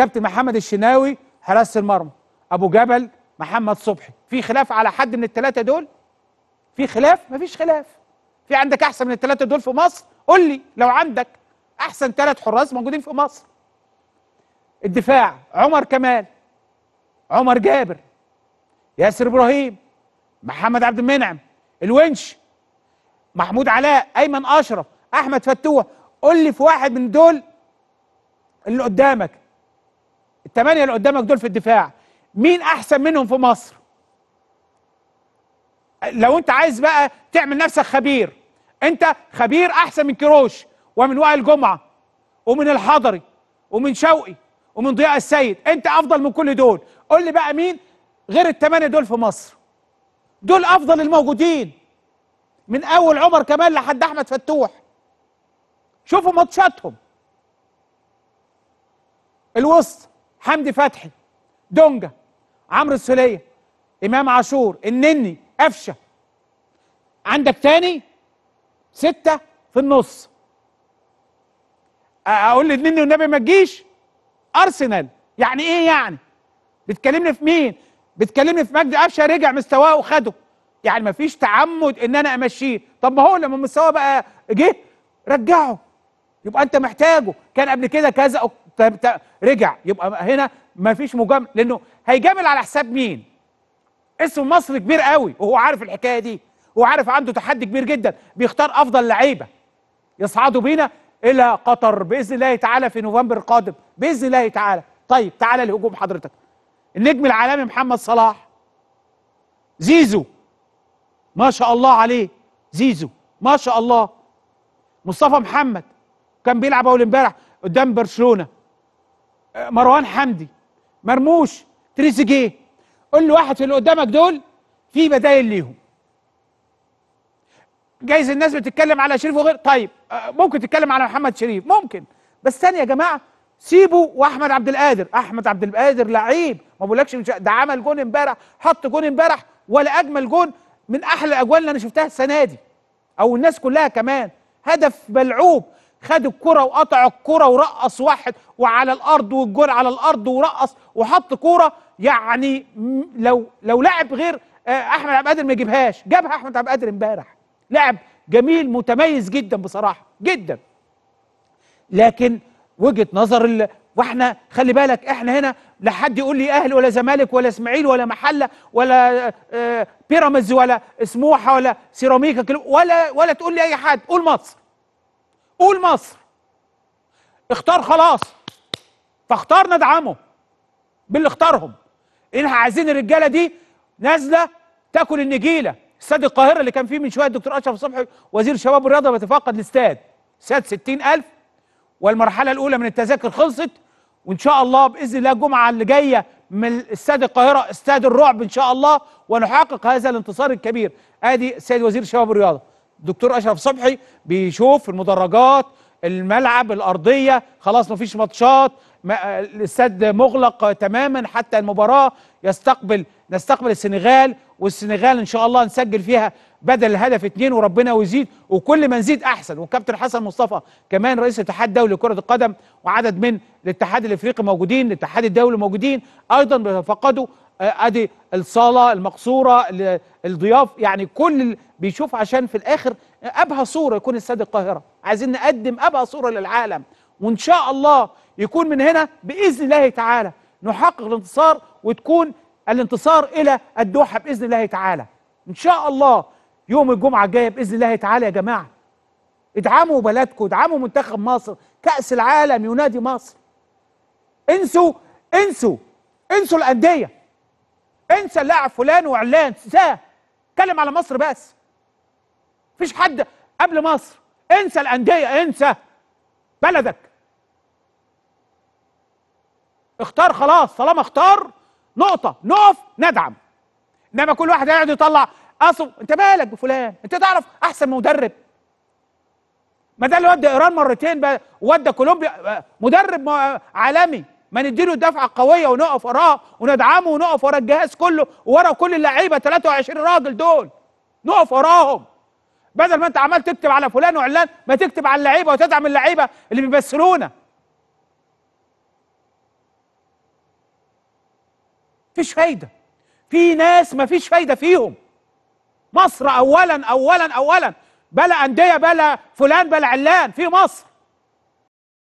كابتن محمد الشناوي حراسه المرمى ابو جبل محمد صبحي في خلاف على حد من الثلاثه دول في خلاف مفيش خلاف في عندك احسن من الثلاثه دول في مصر قول لي لو عندك احسن ثلاث حراس موجودين في مصر الدفاع عمر كمال عمر جابر ياسر ابراهيم محمد عبد المنعم الونش محمود علاء ايمن اشرف احمد فتوه قول لي في واحد من دول اللي قدامك الثمانيه اللي قدامك دول في الدفاع مين احسن منهم في مصر لو انت عايز بقى تعمل نفسك خبير انت خبير احسن من كيروش ومن وائل جمعه ومن الحضري ومن شوقي ومن ضياء السيد انت افضل من كل دول قول لي بقى مين غير الثمانيه دول في مصر دول افضل الموجودين من اول عمر كمال لحد احمد فتوح شوفوا ماتشاتهم الوسط حمدي فتحي دونجا عمرو السوليه امام عاشور النني قفشه عندك تاني سته في النص اقول للنني والنبي ما تجيش ارسنال يعني ايه يعني بتكلمني في مين بتكلمني في مجدي قفشه رجع مستواه وخده يعني مفيش تعمد ان انا امشيه طب ما هو لما مستواه بقى جه رجعه يبقى انت محتاجه كان قبل كده كذا رجع يبقى هنا مفيش مجامله لانه هيجامل على حساب مين اسم مصر كبير قوي وهو عارف الحكايه دي هو عارف عنده تحدي كبير جدا بيختار افضل لعيبه يصعدوا بينا الى قطر باذن الله تعالى في نوفمبر القادم باذن الله تعالى طيب تعالى لهجوم حضرتك النجم العالمي محمد صلاح زيزو ما شاء الله عليه زيزو ما شاء الله مصطفى محمد كان بيلعب اول امبارح قدام برشلونه آه، مروان حمدي مرموش تريزيجيه قول لي واحد في اللي قدامك دول في بدايل ليهم جايز الناس بتتكلم على شريف وغير طيب آه، ممكن تتكلم على محمد شريف ممكن بس ثانيه يا جماعه سيبوا واحمد عبد القادر احمد عبد القادر لعيب ما بقولكش ده عمل جون امبارح حط جون امبارح ولا اجمل جون من احلى الاجوال اللي انا شفتها السنه دي او الناس كلها كمان هدف ملعوب خد الكرة وقطع الكرة ورقص واحد وعلى الأرض والجول على الأرض ورقص وحط كورة يعني لو لو لاعب غير آه، أحمد عبد القادر ما يجيبهاش جابها أحمد عبد القادر امبارح لاعب جميل متميز جدا بصراحة جدا لكن وجهة نظر واحنا خلي بالك احنا هنا لا حد يقول لي اهلي ولا زمالك ولا اسماعيل ولا محله ولا آه، آه، بيراميدز ولا سموحه ولا سيراميكا ولا ولا تقول لي اي حد قول مصر قول مصر اختار خلاص فاختار ندعمه باللي اختارهم ان عايزين الرجاله دي نازله تاكل النجيله استاد القاهره اللي كان فيه من شويه الدكتور اشرف صبحي وزير شباب الرياضه بيتفقد الاستاد استاد 60000 والمرحله الاولى من التذاكر خلصت وان شاء الله باذن الله الجمعه اللي جايه من استاد القاهره استاد الرعب ان شاء الله ونحقق هذا الانتصار الكبير ادي السيد وزير شباب الرياضه دكتور اشرف صبحي بيشوف المدرجات الملعب الارضيه خلاص مفيش ماتشات الاستاد مغلق تماما حتى المباراه يستقبل نستقبل السنغال والسنغال ان شاء الله نسجل فيها بدل الهدف اتنين وربنا يزيد وكل ما نزيد احسن وكابتن حسن مصطفى كمان رئيس الاتحاد الدولي لكره القدم وعدد من الاتحاد الافريقي موجودين الاتحاد الدولي موجودين ايضا بيتفقدوا ادي الصاله المقصوره الضياف يعني كل بيشوف عشان في الاخر ابهى صوره يكون استاد القاهره عايزين نقدم ابهى صوره للعالم وان شاء الله يكون من هنا باذن الله تعالى نحقق الانتصار وتكون الانتصار الى الدوحه باذن الله تعالى ان شاء الله يوم الجمعه الجايه باذن الله تعالى يا جماعه ادعموا بلدكم ادعموا منتخب مصر كاس العالم ينادي مصر انسوا انسوا انسوا الانديه انسى اللاعب فلان وعلان انساه اتكلم على مصر بس مفيش حد قبل مصر انسى الانديه انسى بلدك اختار خلاص طالما اختار نقطه نقف ندعم انما كل واحد هيقعد يطلع اصل انت مالك بفلان انت تعرف احسن مدرب ما ده اللي ودى ايران مرتين ودى كولومبيا آه، مدرب آه، عالمي ما نديله دفعه قويه ونقف وراه وندعمه ونقف ورا الجهاز كله وورا كل اللعيبه 23 راجل دول نقف وراهم بدل ما انت عمال تكتب على فلان وعلان ما تكتب على اللعيبه وتدعم اللعيبه اللي بيمثلونا مفيش فايده في ناس مفيش فايده فيهم مصر اولا اولا اولا بلا انديه بلا فلان بلا علان في مصر